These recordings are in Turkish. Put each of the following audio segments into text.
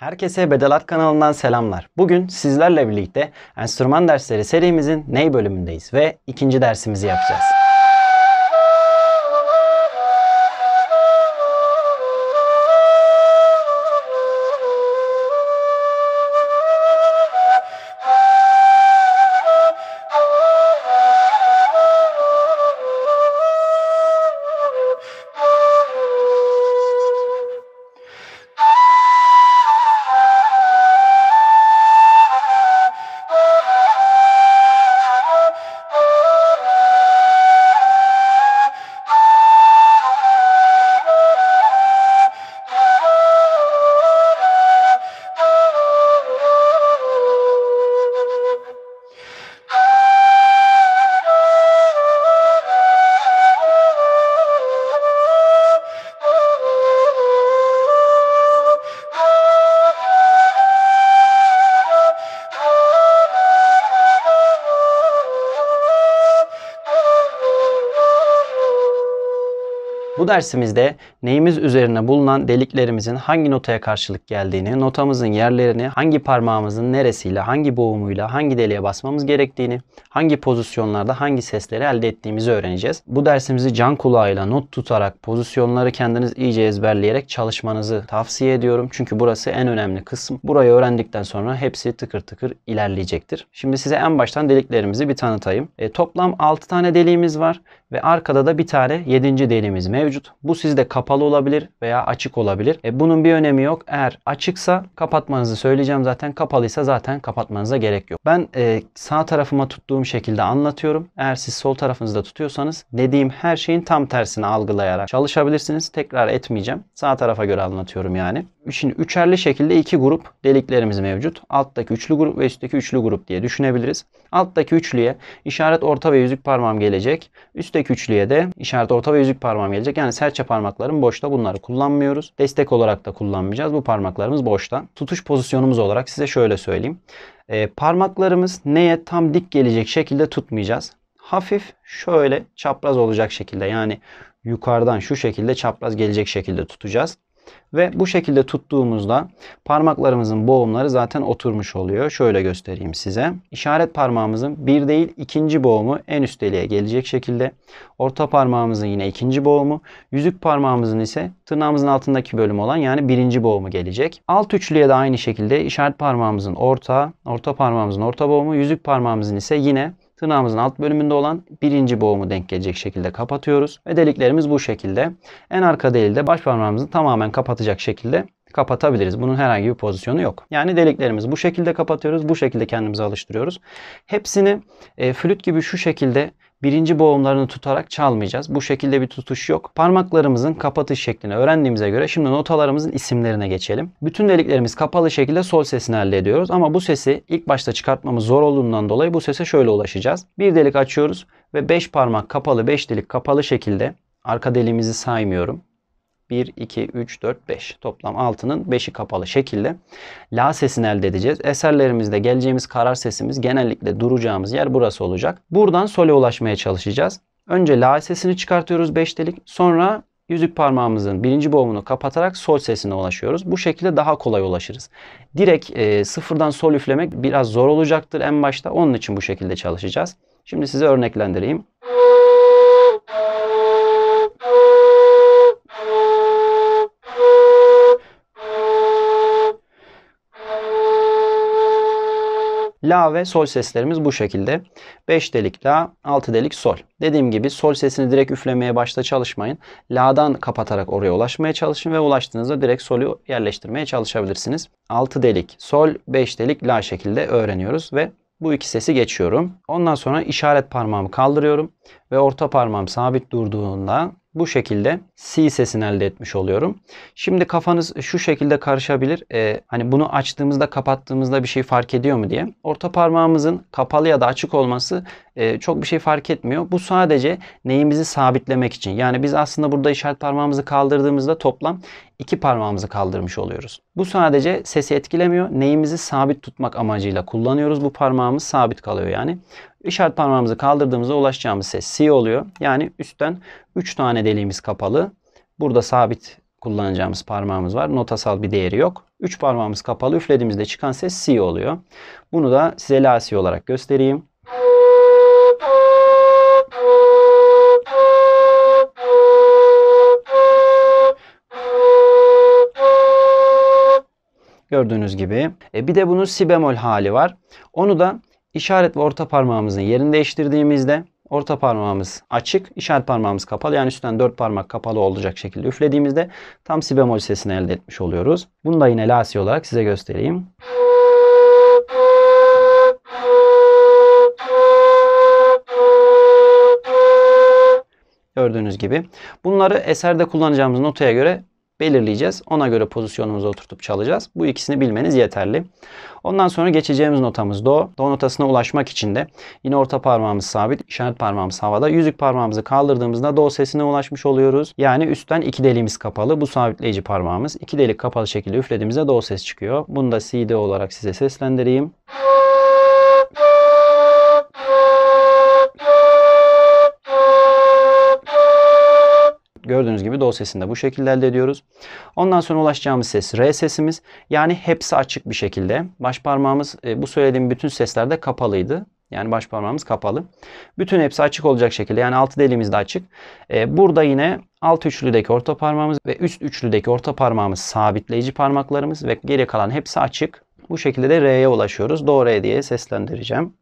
Herkese Bedelat kanalından selamlar. Bugün sizlerle birlikte enstrüman dersleri serimizin ney bölümündeyiz ve ikinci dersimizi yapacağız. dersimizde neyimiz üzerine bulunan deliklerimizin hangi notaya karşılık geldiğini, notamızın yerlerini, hangi parmağımızın neresiyle, hangi boğumuyla, hangi deliğe basmamız gerektiğini, hangi pozisyonlarda hangi sesleri elde ettiğimizi öğreneceğiz. Bu dersimizi can kulağıyla not tutarak pozisyonları kendiniz iyice ezberleyerek çalışmanızı tavsiye ediyorum. Çünkü burası en önemli kısım. Burayı öğrendikten sonra hepsi tıkır tıkır ilerleyecektir. Şimdi size en baştan deliklerimizi bir tanıtayım. E, toplam 6 tane deliğimiz var ve arkada da bir tane 7. deliğimiz mevcut. Bu sizde kapalı olabilir veya açık olabilir. E, bunun bir önemi yok. Eğer açıksa kapatmanızı söyleyeceğim zaten. Kapalıysa zaten kapatmanıza gerek yok. Ben e, sağ tarafıma tuttuğum olduğum şekilde anlatıyorum. Eğer siz sol tarafınızda tutuyorsanız dediğim her şeyin tam tersini algılayarak çalışabilirsiniz. Tekrar etmeyeceğim. Sağ tarafa göre anlatıyorum yani. Şimdi üçerli şekilde iki grup deliklerimiz mevcut. Alttaki üçlü grup ve üstteki üçlü grup diye düşünebiliriz. Alttaki üçlüye işaret orta ve yüzük parmağım gelecek. Üstteki üçlüye de işaret orta ve yüzük parmağım gelecek. Yani serçe parmaklarım boşta bunları kullanmıyoruz. Destek olarak da kullanmayacağız. Bu parmaklarımız boşta. Tutuş pozisyonumuz olarak size şöyle söyleyeyim. E, parmaklarımız neye tam dik gelecek şekilde tutmayacağız. Hafif şöyle çapraz olacak şekilde yani yukarıdan şu şekilde çapraz gelecek şekilde tutacağız. Ve bu şekilde tuttuğumuzda parmaklarımızın boğumları zaten oturmuş oluyor. Şöyle göstereyim size. İşaret parmağımızın bir değil ikinci boğumu en üst deliğe gelecek şekilde. Orta parmağımızın yine ikinci boğumu. Yüzük parmağımızın ise tırnağımızın altındaki bölüm olan yani birinci boğumu gelecek. Alt üçlüye de aynı şekilde işaret parmağımızın orta, orta parmağımızın orta boğumu, yüzük parmağımızın ise yine tırnağımızın alt bölümünde olan birinci boğumu denk gelecek şekilde kapatıyoruz. Ve deliklerimiz bu şekilde. En arka deliği de baş parmağımızı tamamen kapatacak şekilde kapatabiliriz. Bunun herhangi bir pozisyonu yok. Yani deliklerimizi bu şekilde kapatıyoruz. Bu şekilde kendimize alıştırıyoruz. Hepsini e, flüt gibi şu şekilde birinci boğumlarını tutarak çalmayacağız. Bu şekilde bir tutuş yok. Parmaklarımızın kapatış şeklini öğrendiğimize göre şimdi notalarımızın isimlerine geçelim. Bütün deliklerimiz kapalı şekilde sol sesini elde ediyoruz ama bu sesi ilk başta çıkartmamız zor olduğundan dolayı bu sese şöyle ulaşacağız. Bir delik açıyoruz ve 5 parmak kapalı 5 delik kapalı şekilde arka deliğimizi saymıyorum. 1, 2, 3, 4, 5. Toplam 6'nın 5'i kapalı şekilde la sesini elde edeceğiz. Eserlerimizde geleceğimiz karar sesimiz genellikle duracağımız yer burası olacak. Buradan sole ulaşmaya çalışacağız. Önce la sesini çıkartıyoruz 5 delik. Sonra yüzük parmağımızın birinci boğumunu kapatarak sol sesine ulaşıyoruz. Bu şekilde daha kolay ulaşırız. Direkt e, sıfırdan sol üflemek biraz zor olacaktır en başta. Onun için bu şekilde çalışacağız. Şimdi size örneklendireyim. La ve sol seslerimiz bu şekilde. 5 delik la, 6 delik sol. Dediğim gibi sol sesini direkt üflemeye başta çalışmayın. La'dan kapatarak oraya ulaşmaya çalışın ve ulaştığınızda direkt Sol'u yerleştirmeye çalışabilirsiniz. 6 delik sol, 5 delik la şekilde öğreniyoruz ve bu iki sesi geçiyorum. Ondan sonra işaret parmağımı kaldırıyorum ve orta parmağım sabit durduğunda bu şekilde C sesini elde etmiş oluyorum. Şimdi kafanız şu şekilde karışabilir. Ee, hani bunu açtığımızda kapattığımızda bir şey fark ediyor mu diye. Orta parmağımızın kapalı ya da açık olması e, çok bir şey fark etmiyor. Bu sadece neyimizi sabitlemek için. Yani biz aslında burada işaret parmağımızı kaldırdığımızda toplam iki parmağımızı kaldırmış oluyoruz. Bu sadece sesi etkilemiyor. Neyimizi sabit tutmak amacıyla kullanıyoruz. Bu parmağımız sabit kalıyor yani. İşaret parmağımızı kaldırdığımızda ulaşacağımız ses C oluyor. Yani üstten 3 tane deliğimiz kapalı. Burada sabit kullanacağımız parmağımız var. Notasal bir değeri yok. Üç parmağımız kapalı. Üflediğimizde çıkan ses si oluyor. Bunu da size la si olarak göstereyim. Gördüğünüz gibi. E bir de bunun si bemol hali var. Onu da işaret ve orta parmağımızın yerini değiştirdiğimizde orta parmağımız açık, işaret parmağımız kapalı. Yani üstten 4 parmak kapalı olacak şekilde üflediğimizde tam si bemol sesini elde etmiş oluyoruz. Bunu da yine la si olarak size göstereyim. Gördüğünüz gibi. Bunları eserde kullanacağımız notaya göre belirleyeceğiz. Ona göre pozisyonumuzu oturtup çalacağız. Bu ikisini bilmeniz yeterli. Ondan sonra geçeceğimiz notamız do. Do notasına ulaşmak için de yine orta parmağımız sabit, işaret parmağımız havada. Yüzük parmağımızı kaldırdığımızda do sesine ulaşmış oluyoruz. Yani üstten iki deliğimiz kapalı. Bu sabitleyici parmağımız. İki delik kapalı şekilde üflediğimizde do ses çıkıyor. Bunu da CD olarak size seslendireyim. Gördüğünüz gibi do sesinde bu şekilde elde ediyoruz. Ondan sonra ulaşacağımız ses re sesimiz. Yani hepsi açık bir şekilde. Baş parmağımız e, bu söylediğim bütün seslerde kapalıydı. Yani baş parmağımız kapalı. Bütün hepsi açık olacak şekilde. Yani altı delimiz de açık. Ee, burada yine alt üçlüdeki orta parmağımız ve üst üçlüdeki orta parmağımız sabitleyici parmaklarımız ve geri kalan hepsi açık. Bu şekilde de reye ulaşıyoruz. Do Re diye seslendireceğim.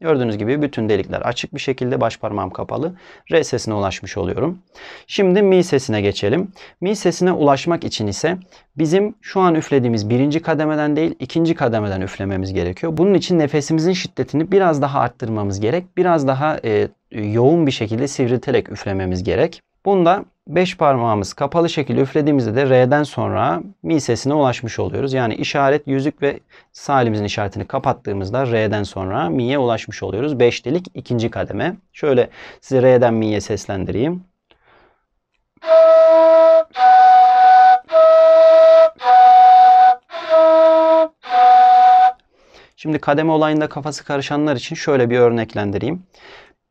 Gördüğünüz gibi bütün delikler açık bir şekilde baş parmağım kapalı. R sesine ulaşmış oluyorum. Şimdi mi sesine geçelim. Mi sesine ulaşmak için ise bizim şu an üflediğimiz birinci kademeden değil ikinci kademeden üflememiz gerekiyor. Bunun için nefesimizin şiddetini biraz daha arttırmamız gerek. Biraz daha e, yoğun bir şekilde sivrilterek üflememiz gerek. Bunda 5 parmağımız kapalı şekilde üflediğimizde de R'den sonra mi sesine ulaşmış oluyoruz. Yani işaret yüzük ve salimizin işaretini kapattığımızda R'den sonra mi'ye ulaşmış oluyoruz. 5 delik ikinci kademe. Şöyle size R'den mi'ye seslendireyim. Şimdi kademe olayında kafası karışanlar için şöyle bir örneklendireyim.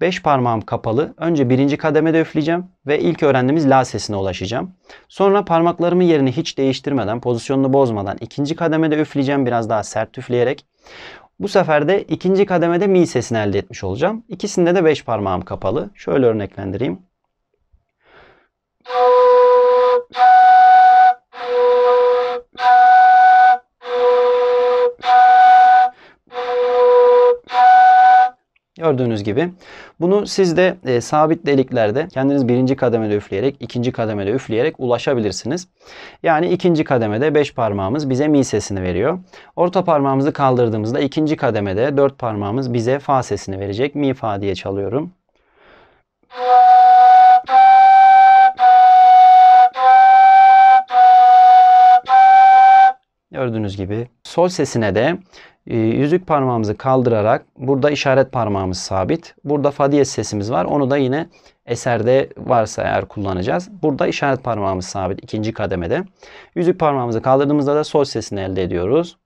5 parmağım kapalı. Önce birinci kademede üfleyeceğim ve ilk öğrendiğimiz la sesine ulaşacağım. Sonra parmaklarımın yerini hiç değiştirmeden, pozisyonunu bozmadan ikinci kademede üfleyeceğim biraz daha sert üfleyerek. Bu sefer de ikinci kademede mi sesini elde etmiş olacağım. İkisinde de 5 parmağım kapalı. Şöyle örneklendireyim. Gördüğünüz gibi bunu siz de e, sabit deliklerde kendiniz birinci kademede üfleyerek, ikinci kademede üfleyerek ulaşabilirsiniz. Yani ikinci kademede 5 parmağımız bize mi sesini veriyor. Orta parmağımızı kaldırdığımızda ikinci kademede 4 parmağımız bize fa sesini verecek. Mi fa diye çalıyorum. Gördüğünüz gibi Sol sesine de e, yüzük parmağımızı kaldırarak burada işaret parmağımız sabit. Burada fa diyez sesimiz var. Onu da yine eserde varsa eğer kullanacağız. Burada işaret parmağımız sabit ikinci kademede. Yüzük parmağımızı kaldırdığımızda da sol sesini elde ediyoruz.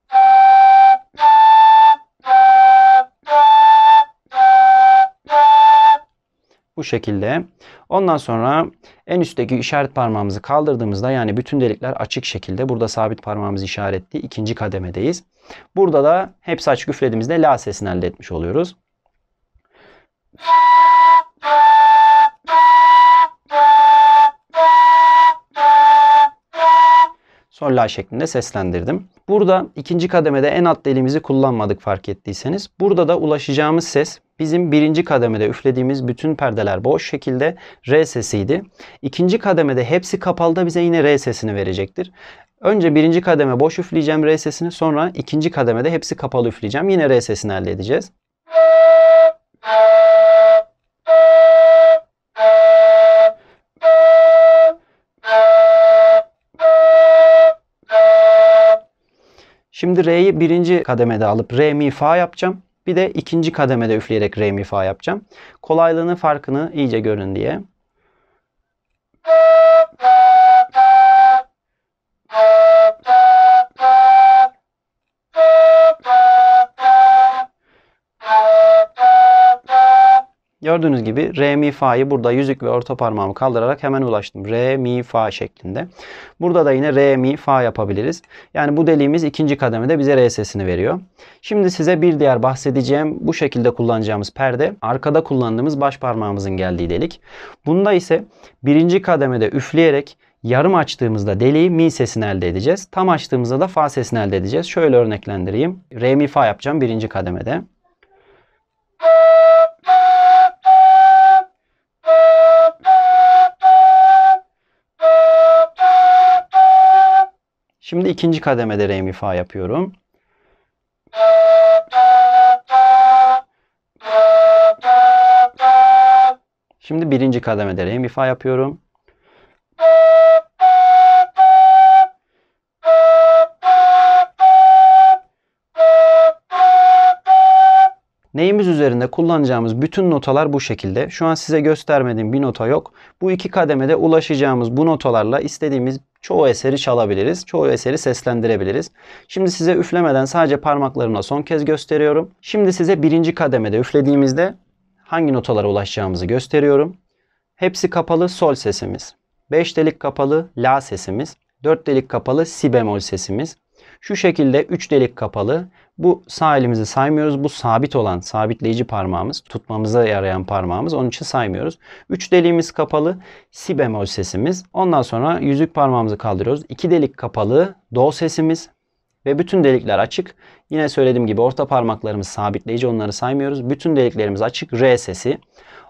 Bu şekilde. Ondan sonra en üstteki işaret parmağımızı kaldırdığımızda yani bütün delikler açık şekilde. Burada sabit parmağımız işaretli. ikinci kademedeyiz. Burada da hep saç üflediğimizde la sesini elde etmiş oluyoruz. Sol la şeklinde seslendirdim. Burada ikinci kademede en alt deliğimizi kullanmadık fark ettiyseniz. Burada da ulaşacağımız ses Bizim birinci kademede üflediğimiz bütün perdeler boş şekilde R sesiydi. İkinci kademede hepsi kapalı da bize yine R sesini verecektir. Önce birinci kademe boş üfleyeceğim R sesini sonra ikinci kademede hepsi kapalı üfleyeceğim. Yine R sesini elde edeceğiz. Şimdi R'yi birinci kademede alıp Re, Mi, Fa yapacağım. Bir de ikinci kademede üfleyerek re mi fa yapacağım. Kolaylığının farkını iyice görün diye. Gördüğünüz gibi re mi fa'yı burada yüzük ve orta parmağımı kaldırarak hemen ulaştım. Re mi fa şeklinde. Burada da yine re, mi, fa yapabiliriz. Yani bu deliğimiz ikinci kademede bize re sesini veriyor. Şimdi size bir diğer bahsedeceğim bu şekilde kullanacağımız perde arkada kullandığımız baş parmağımızın geldiği delik. Bunda ise birinci kademede üfleyerek yarım açtığımızda deliği mi sesini elde edeceğiz. Tam açtığımızda da fa sesini elde edeceğiz. Şöyle örneklendireyim. Re mi fa yapacağım birinci kademede. Şimdi ikinci kademede re mi fa yapıyorum. Şimdi birinci kademede re mi fa yapıyorum. Neyimiz üzerinde kullanacağımız bütün notalar bu şekilde. Şu an size göstermediğim bir nota yok. Bu iki kademede ulaşacağımız bu notalarla istediğimiz Çoğu eseri çalabiliriz. Çoğu eseri seslendirebiliriz. Şimdi size üflemeden sadece parmaklarımla son kez gösteriyorum. Şimdi size birinci kademede üflediğimizde hangi notalara ulaşacağımızı gösteriyorum. Hepsi kapalı sol sesimiz. 5 delik kapalı la sesimiz. 4 delik kapalı si bemol sesimiz. Şu şekilde 3 delik kapalı bu sağ elimizi saymıyoruz. Bu sabit olan, sabitleyici parmağımız, tutmamıza yarayan parmağımız. Onun için saymıyoruz. 3 deliğimiz kapalı. Si bemol sesimiz. Ondan sonra yüzük parmağımızı kaldırıyoruz. 2 delik kapalı. Do sesimiz. Ve bütün delikler açık. Yine söylediğim gibi orta parmaklarımız sabitleyici onları saymıyoruz. Bütün deliklerimiz açık. Re sesi.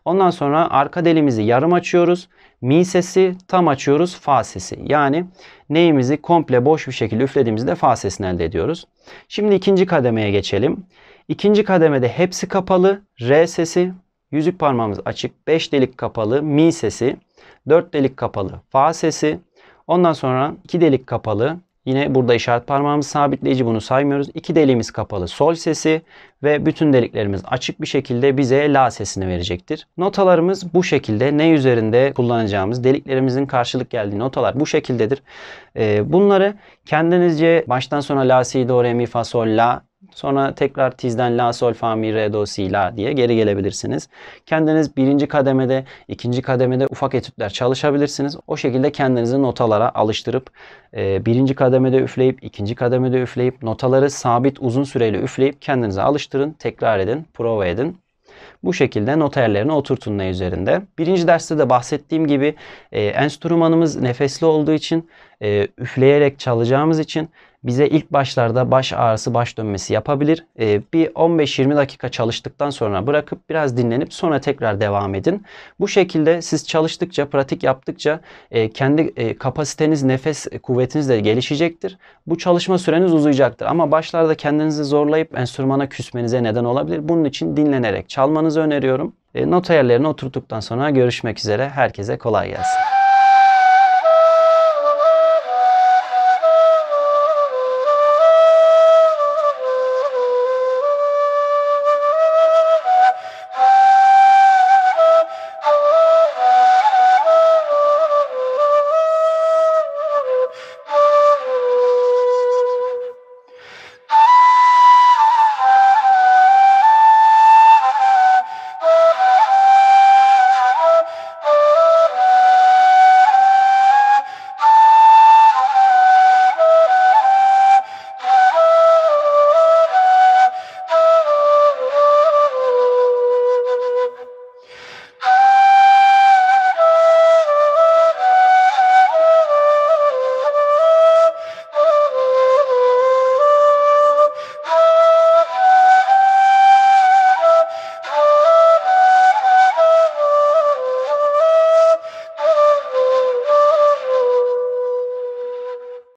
Ondan sonra arka delimizi yarım açıyoruz mi sesi tam açıyoruz fa sesi. Yani neyimizi komple boş bir şekilde üflediğimizde fa sesini elde ediyoruz. Şimdi ikinci kademeye geçelim. İkinci kademede hepsi kapalı re sesi, yüzük parmağımız açık, 5 delik kapalı mi sesi, 4 delik kapalı fa sesi, ondan sonra 2 delik kapalı Yine burada işaret parmağımız sabitleyici bunu saymıyoruz. İki deliğimiz kapalı sol sesi ve bütün deliklerimiz açık bir şekilde bize la sesini verecektir. Notalarımız bu şekilde ne üzerinde kullanacağımız deliklerimizin karşılık geldiği notalar bu şekildedir. Ee, bunları kendinizce baştan sona la si do re mi fa sol la Sonra tekrar tizden la sol fa mi re do si la diye geri gelebilirsiniz. Kendiniz birinci kademede, ikinci kademede ufak etütler çalışabilirsiniz. O şekilde kendinizi notalara alıştırıp e, birinci kademede üfleyip, ikinci kademede üfleyip, notaları sabit uzun süreli üfleyip kendinize alıştırın, tekrar edin, prova edin. Bu şekilde not yerlerine oturtun ne üzerinde. Birinci derste de bahsettiğim gibi e, enstrümanımız nefesli olduğu için, e, üfleyerek çalacağımız için bize ilk başlarda baş ağrısı, baş dönmesi yapabilir. Ee, bir 15-20 dakika çalıştıktan sonra bırakıp biraz dinlenip sonra tekrar devam edin. Bu şekilde siz çalıştıkça, pratik yaptıkça e, kendi e, kapasiteniz, nefes e, kuvvetiniz de gelişecektir. Bu çalışma süreniz uzayacaktır. Ama başlarda kendinizi zorlayıp enstrümana küsmenize neden olabilir. Bunun için dinlenerek çalmanızı öneriyorum. E, nota yerlerine oturttuktan sonra görüşmek üzere. Herkese kolay gelsin.